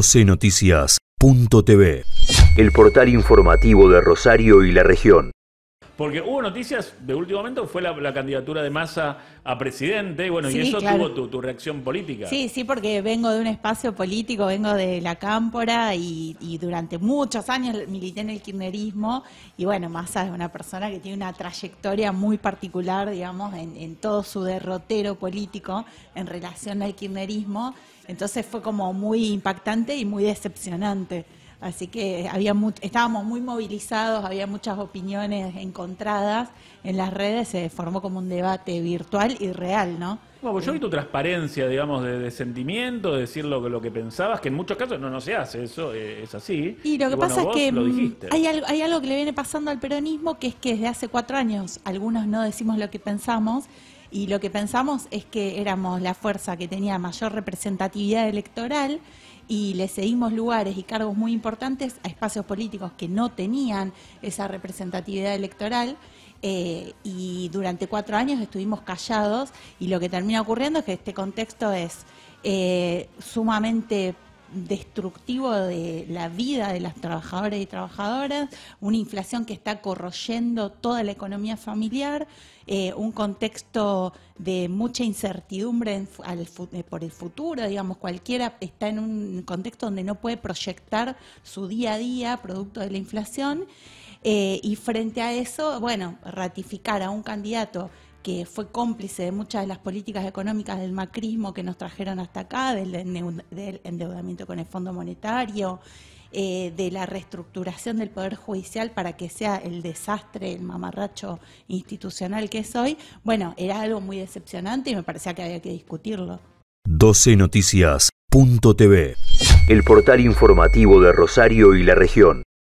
12noticias.tv, el portal informativo de Rosario y la región. Porque hubo noticias de último momento, fue la, candidatura de Massa a presidente, bueno, y eso tuvo tu, reacción política. Sí, sí, porque vengo de un espacio político, vengo de la cámpora y, durante muchos años milité en el kirchnerismo y bueno, Massa es una persona que tiene una trayectoria muy particular, digamos, en, en todo su derrotero político en relación al kirchnerismo, entonces fue como muy impactante y muy decepcionante. Así que había estábamos muy movilizados, había muchas opiniones encontradas en las redes, se formó como un debate virtual y real, ¿no? Pues yo vi tu transparencia, digamos, de, sentimiento, de decir lo, que pensabas, que en muchos casos no, no se hace, eso eh, es así. Y lo que pasa es que mm, hay algo, que le viene pasando al peronismo, que es que desde hace cuatro años algunos no decimos lo que pensamos, y lo que pensamos es que éramos la fuerza que tenía mayor representatividad electoral y le cedimos lugares y cargos muy importantes a espacios políticos que no tenían esa representatividad electoral eh, y durante cuatro años estuvimos callados y lo que terminó ocurriendo es que este contexto es eh, sumamente destructivo de la vida de las trabajadoras y trabajadoras, una inflación que está corroyendo toda la economía familiar, eh, un contexto de mucha incertidumbre eh, por el futuro, digamos, cualquiera está en un contexto donde no puede proyectar su día a día producto de la inflación. y frente a eso, bueno, ratificar a un candidato que fue cómplice de muchas de las políticas económicas del macrismo que nos trajeron hasta acá, del, endeudamiento con el Fondo Monetario, eh, de la reestructuración del Poder Judicial para que sea el desastre, el mamarracho institucional que es hoy, bueno, era algo muy decepcionante y me parecía que había que discutirlo. 12 Noticias. el portal informativo de Rosario y la región.